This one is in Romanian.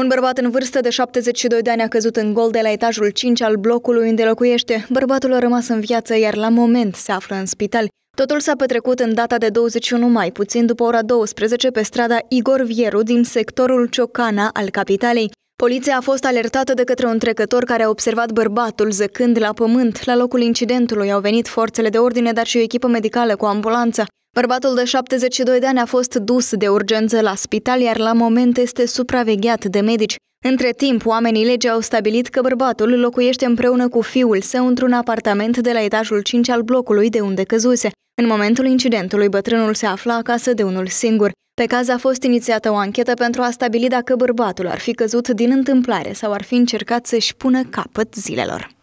Un bărbat în vârstă de 72 de ani a căzut în gol de la etajul 5 al blocului unde locuiește. Bărbatul a rămas în viață, iar la moment se află în spital. Totul s-a petrecut în data de 21 mai, puțin după ora 12, pe strada Igor Vieru din sectorul Ciocana al capitalei. Poliția a fost alertată de către un trecător care a observat bărbatul zăcând la pământ. La locul incidentului au venit forțele de ordine, dar și o echipă medicală cu ambulanță. Bărbatul de 72 de ani a fost dus de urgență la spital, iar la moment este supravegheat de medici. Între timp, oamenii legii au stabilit că bărbatul locuiește împreună cu fiul său într-un apartament de la etajul 5 al blocului de unde căzuse. În momentul incidentului, bătrânul se afla acasă de unul singur. Pe caz a fost inițiată o anchetă pentru a stabili dacă bărbatul ar fi căzut din întâmplare sau ar fi încercat să-și pună capăt zilelor.